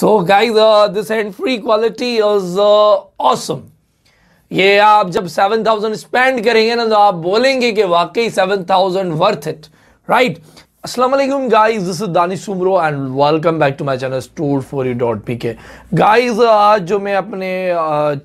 so guys this hand free quality is awesome ये आप जब सेवन थाउजेंड स्पेंड करेंगे ना तो आप बोलेंगे कि वाकई seven thousand worth it right असलम guys this is Danish Umro and welcome back to my channel store for you dot P K guys आज जो मैं अपने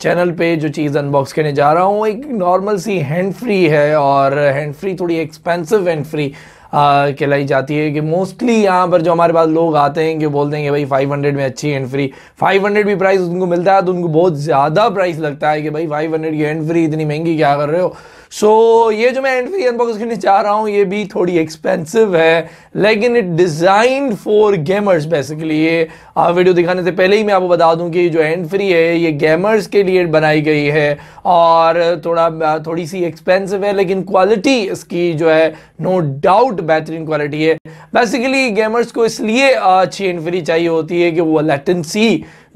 चैनल uh, पे जो चीज़ अनबॉक्स करने जा रहा हूँ एक नॉर्मल सी हैंड फ्री है और हैंड फ्री थोड़ी एक्सपेंसिव हैंड फ्री कहलाई जाती है कि मोस्टली यहाँ पर जो हमारे पास लोग आते हैं कि बोलते हैं कि भाई 500 में अच्छी हैंड फ्री 500 भी प्राइस उनको मिलता है तो उनको बहुत ज़्यादा प्राइस लगता है कि भाई 500 की हैंड फ्री इतनी महंगी क्या कर रहे हो सो so, ये जो मैं हैंड फ्री अनबॉक्स करने चाह रहा हूँ ये भी थोड़ी एक्सपेंसिव है लेकिन it design for gamers basically ये वीडियो दिखाने से पहले ही मैं आपको बता दूं कि जो हैंड फ्री है ये गेमर्स के लिए बनाई गई है और थोड़ा थोड़ी सी एक्सपेंसिव है लेकिन क्वालिटी इसकी जो है नो no डाउट बेहतरीन क्वालिटी है बेसिकली गेमर्स को इसलिए अच्छी फ्री चाहिए होती है कि वो लेटेंसी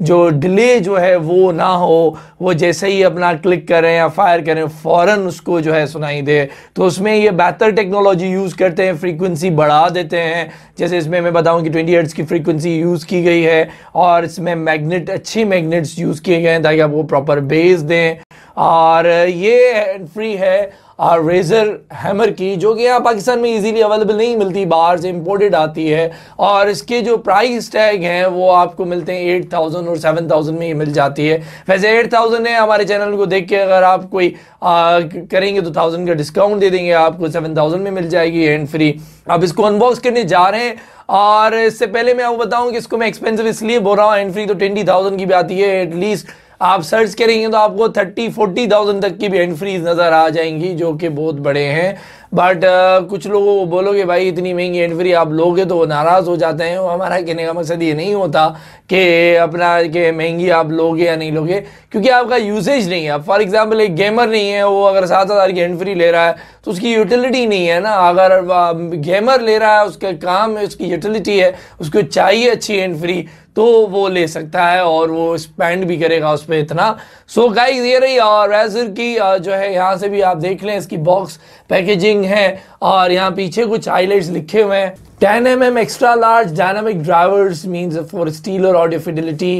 जो डिले जो है वो ना हो वो जैसे ही अपना क्लिक करें या फायर करें फ़ौर उसको जो है सुनाई दे तो उसमें ये बेहतर टेक्नोलॉजी यूज़ करते हैं फ्रीक्वेंसी बढ़ा देते हैं जैसे इसमें मैं बताऊं कि 20 हर्ट्स की फ्रीक्वेंसी यूज़ की गई है और इसमें मैग्नेट अच्छी मैग्नेट्स यूज़ किए गए हैं ताकि आप वो प्रॉपर बेस दें और ये फ्री है और रेज़र हैमर की जो कि यहाँ पाकिस्तान में इजीली अवेलेबल नहीं मिलती बाहर से इम्पोर्टेड आती है और इसके जो प्राइस टैग हैं वो आपको मिलते हैं एट थाउजेंड थाउजेंड और सेवन थाउजेंड में ही मिल जाती है वैसे एट थाउजेंड है हमारे चैनल को देख के अगर आप कोई आ, करेंगे तो थाउजेंड का डिस्काउंट दे देंगे आपको सेवन थाउजेंड में मिल जाएगी एंड फ्री अब इसको अनबॉक्स करने जा रहे हैं और इससे पहले मैं आपको बताऊँ कि इसको मैं एक्सपेंसिव इसलिए बोल रहा हूँ एंड फ्री तो ट्वेंटी थाउजेंड की भी आती है एटलीस्ट आप सर्च करेंगे तो आपको थर्टी फोर्टी थाउजेंड तक की भी एंट्रीज नज़र आ जाएंगी जो कि बहुत बड़े हैं बट uh, कुछ लोगों को बोलोगे भाई इतनी महंगी एंट्री आप लोगे तो वो नाराज़ हो जाते हैं हमारा कहने का मकसद ये नहीं होता कि अपना के महंगी आप लोगे या नहीं लोगे क्योंकि आपका यूसेज नहीं है आप फॉर एग्ज़ाम्पल एक गेमर नहीं है वो अगर सात हज़ार की एंट्री ले रहा है तो उसकी यूटिलिटी नहीं है ना अगर गेमर um, ले रहा है उसका काम है उसकी यूटिलिटी है उसको चाहिए अच्छी एंट्री तो वो ले सकता है और वो स्पेंड भी करेगा उस पर इतना सो गाइस ये रही और uh, रेजर की uh, जो है यहाँ से भी आप देख लें इसकी बॉक्स पैकेजिंग है और यहाँ पीछे कुछ हाईलाइट लिखे हुए हैं ten M M extra large dynamic drivers means for steel और audio fidelity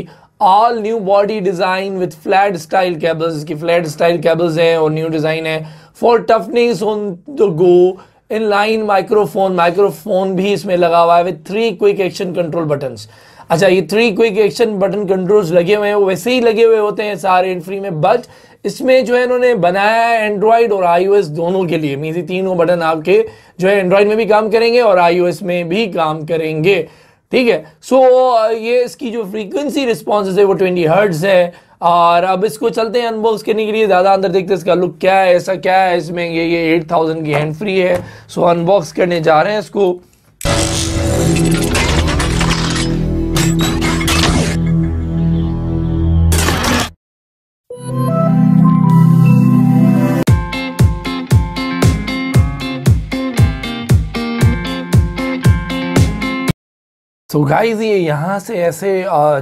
all new body design with flat style cables की फ्लैट स्टाइल केबल्स हैं और न्यू डिज़ाइन है for toughness on the go in line microphone microphone भी इसमें लगा हुआ है with three quick action control buttons अच्छा ये three quick action button controls लगे हुए हैं वो वैसे ही लगे हुए होते हैं सारे एंड फ्री में बट इसमें जो है इन्होंने बनाया है एंड्रॉयड और आईओएस दोनों के लिए मीन तीनों बटन आपके जो है एंड्रॉयड में भी काम करेंगे और आईओएस में भी काम करेंगे ठीक है सो so, ये इसकी जो फ्रीक्वेंसी रिस्पॉन्स है वो ट्वेंटी हर्ट्स है और अब इसको चलते हैं अनबॉक्स करने के लिए ज़्यादा अंदर देखते हैं इसका लुक क्या है ऐसा क्या है इसमें ये ये एट थाउजेंड की हैंड फ्री है सो so, अनबॉक्स करने जा रहे हैं इसको तो गाइज ये यहाँ से ऐसे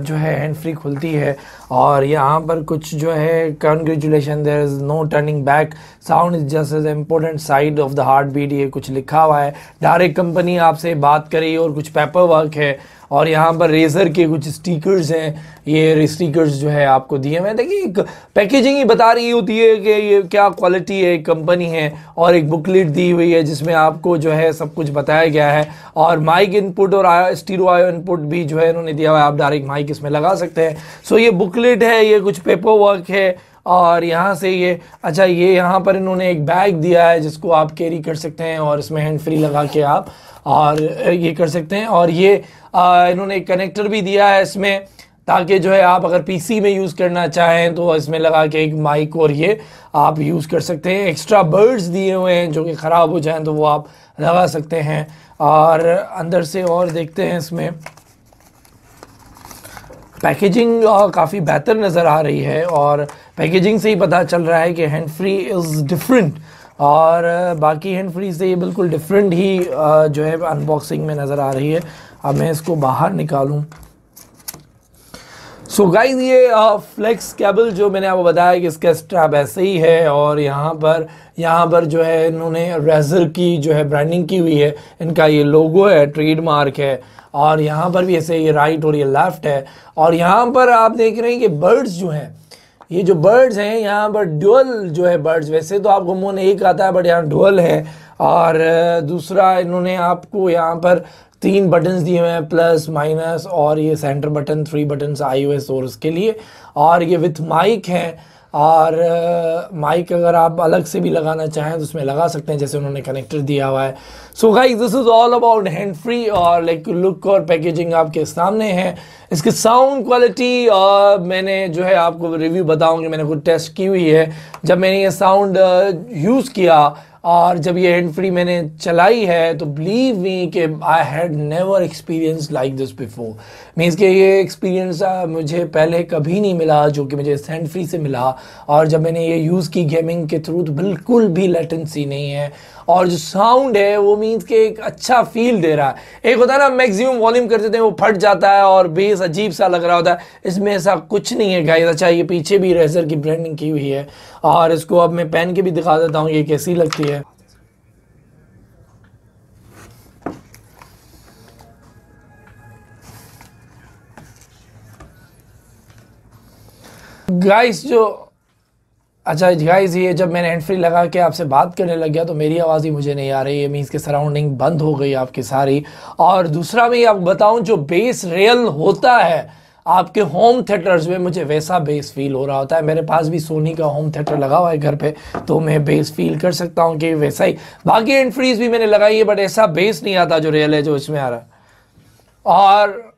जो है हैंड फ्री खुलती है और यहाँ पर कुछ जो है congratulation there is no turning back sound is just is important side of the heartbeat ये कुछ लिखा हुआ है डायरेक्ट कंपनी आपसे बात करी और कुछ पेपर वर्क है और यहाँ पर रेज़र के कुछ स्टिकर्स हैं ये स्टिकर्स जो है आपको दिए हुए हैं देखिए एक पैकेजिंग ही बता रही होती है कि ये क्या क्वालिटी है कंपनी है और एक बुकलेट दी हुई है जिसमें आपको जो है सब कुछ बताया गया है और माइक इनपुट और स्टीरो आयो इनपुट भी जो है इन्होंने दिया हुआ है आप डायरेक्ट माइक इसमें लगा सकते हैं सो ये बुकलेट है ये कुछ पेपर वर्क है और यहाँ से ये अच्छा ये यहाँ पर इन्होंने एक बैग दिया है जिसको आप कैरी कर सकते हैं और इसमें हैंड फ्री लगा के आप और ये कर सकते हैं और ये इन्होंने एक कनेक्टर भी दिया है इसमें ताकि जो है आप अगर पीसी में यूज़ करना चाहें तो इसमें लगा के एक माइक और ये आप यूज़ कर सकते हैं एक्स्ट्रा बर्ड्स दिए हुए हैं जो कि ख़राब हो जाएं तो वो आप लगा सकते हैं और अंदर से और देखते हैं इसमें पैकेजिंग काफ़ी बेहतर नज़र आ रही है और पैकेजिंग से ही पता चल रहा है कि हैंड फ्री इज़ डिफरेंट और बाकी हैंड फ्री से ये बिल्कुल डिफरेंट ही जो है अनबॉक्सिंग में नज़र आ रही है अब मैं इसको बाहर निकालूँ सो so गाइस ये फ्लेक्स केबल जो मैंने आपको बताया कि इसका स्ट्रैप ऐसे ही है और यहाँ पर यहाँ पर जो है इन्होंने रेजर की जो है ब्रांडिंग की हुई है इनका ये लोगो है ट्रेडमार्क है और यहाँ पर भी ऐसे ये राइट और ये लेफ़्ट है और यहाँ पर आप देख रहे हैं कि बर्ड्स जो हैं ये जो बर्ड्स हैं यहाँ पर ड्यूअल जो है बर्ड्स वैसे तो आपको मोन एक आता है बट यहाँ ड्यूअल है और दूसरा इन्होंने आपको यहाँ पर तीन बटन्स दिए हुए हैं प्लस माइनस और ये सेंटर बटन थ्री बटन्स आई हुए सोर्स के लिए और ये विथ माइक हैं और माइक अगर आप अलग से भी लगाना चाहें तो उसमें लगा सकते हैं जैसे उन्होंने कनेक्टर दिया हुआ है so guys this is all about hand free और लाइक लुक और पैकेजिंग आपके सामने है इसकी साउंड क्वालिटी और मैंने जो है आपको रिव्यू बताऊंगी मैंने खुद टेस्ट की हुई है जब मैंने ये साउंड यूज़ किया और जब ये हैंड फ्री मैंने चलाई है तो बिलीव मी कि I had never experience like this before means कि ये एक्सपीरियंस मुझे पहले कभी नहीं मिला जो कि मुझे इस हैंड फ्री से मिला और जब मैंने ये यूज़ की गेमिंग के थ्रू तो बिल्कुल भी लेटेंसी नहीं है और जो साउंड है वो मीन्स कि एक अच्छा फील दे रहा है एक होता है ना मैक्सिमम वॉल्यूम कर देते हैं वो फट जाता है और बेस अजीब सा लग रहा होता है इसमें ऐसा कुछ नहीं है गाइस अच्छा ये पीछे भी रेजर की ब्रांडिंग की हुई है और इसको अब मैं पहन के भी दिखा देता हूँ ये कैसी लगती है गाइस जो अच्छा गाइस ये जब मैंने हैंड फ्री लगा के आपसे बात करने लग गया तो मेरी आवाज़ ही मुझे नहीं आ रही है मीन्स के सराउंडिंग बंद हो गई आपकी सारी और दूसरा मैं आपको बताऊँ जो बेस रियल होता है आपके होम थिएटर्स में मुझे वैसा बेस फील हो रहा होता है मेरे पास भी सोनी का होम थिएटर लगा हुआ है घर पे तो मैं बेस फील कर सकता हूँ कि वैसा ही बाकी एंड फ्रीज भी मैंने लगाई है बट ऐसा बेस नहीं आता जो रियल है जो इसमें आ रहा है और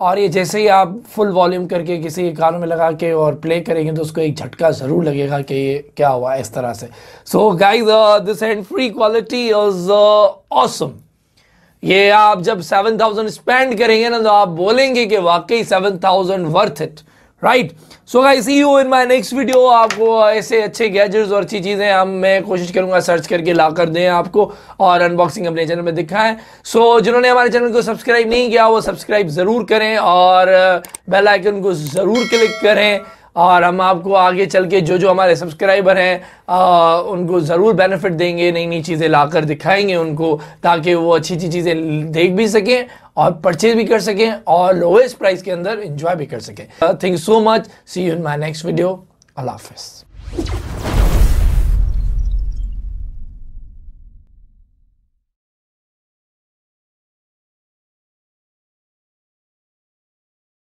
और ये जैसे ही आप फुल वॉल्यूम करके किसी कान में लगा के और प्ले करेंगे तो उसको एक झटका ज़रूर लगेगा कि ये क्या हुआ इस तरह से so guys this hand free quality is awesome ये आप जब सेवन थाउजेंड स्पेंड करेंगे ना तो आप बोलेंगे कि वाकई seven thousand worth it right so guys see you in my next video आपको ऐसे अच्छे गैजेट्स और अच्छी चीज़ें हम मैं कोशिश करूंगा सर्च करके ला कर दें आपको और अनबॉक्सिंग अपने चैनल में दिखाएं सो so, जिन्होंने हमारे चैनल को सब्सक्राइब नहीं किया वो सब्सक्राइब ज़रूर करें और बेल uh, आइकन को ज़रूर क्लिक करें और हम आपको आगे चल के जो जो हमारे सब्सक्राइबर हैं उनको ज़रूर बेनिफिट देंगे नई नई चीज़ें लाकर दिखाएंगे उनको ताकि वो अच्छी अच्छी चीज़ें देख भी सकें और परचेज भी कर सकें और लोएस्ट प्राइस के अंदर इंजॉय भी कर सकें thank you so much see you in my next video अल्लाह हाफ